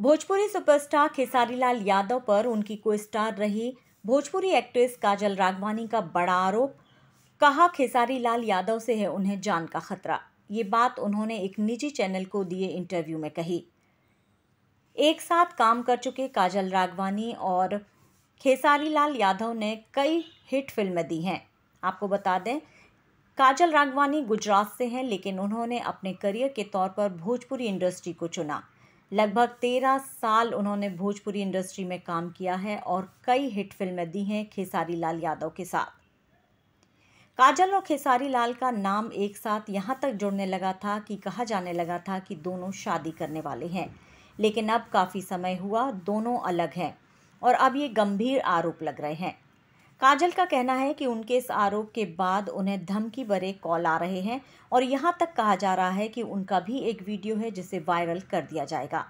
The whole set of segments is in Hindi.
भोजपुरी सुपरस्टार खेसारी लाल यादव पर उनकी को स्टार रही भोजपुरी एक्ट्रेस काजल राघवानी का बड़ा आरोप कहा खेसारी लाल यादव से है उन्हें जान का खतरा ये बात उन्होंने एक निजी चैनल को दिए इंटरव्यू में कही एक साथ काम कर चुके काजल राघवानी और खेसारी लाल यादव ने कई हिट फिल्में दी हैं आपको बता दें काजल राघवानी गुजरात से हैं लेकिन उन्होंने अपने करियर के तौर पर भोजपुरी इंडस्ट्री को चुना लगभग तेरह साल उन्होंने भोजपुरी इंडस्ट्री में काम किया है और कई हिट फिल्में दी हैं खेसारी लाल यादव के साथ काजल और खेसारी लाल का नाम एक साथ यहाँ तक जुड़ने लगा था कि कहा जाने लगा था कि दोनों शादी करने वाले हैं लेकिन अब काफ़ी समय हुआ दोनों अलग हैं और अब ये गंभीर आरोप लग रहे हैं काजल का कहना है कि उनके इस आरोप के बाद उन्हें धमकी भरे कॉल आ रहे हैं और यहाँ तक कहा जा रहा है कि उनका भी एक वीडियो है जिसे वायरल कर दिया जाएगा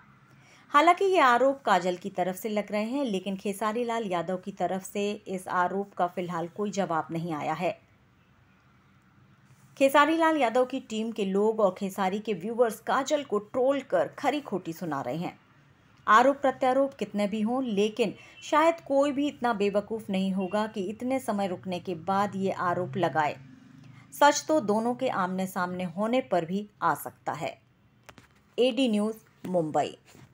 हालांकि ये आरोप काजल की तरफ से लग रहे हैं लेकिन खेसारी लाल यादव की तरफ से इस आरोप का फिलहाल कोई जवाब नहीं आया है खेसारी लाल यादव की टीम के लोग और खेसारी के व्यूवर्स काजल को ट्रोल कर खरी खोटी सुना रहे हैं आरोप प्रत्यारोप कितने भी हों लेकिन शायद कोई भी इतना बेवकूफ़ नहीं होगा कि इतने समय रुकने के बाद ये आरोप लगाए सच तो दोनों के आमने सामने होने पर भी आ सकता है एडी न्यूज़ मुंबई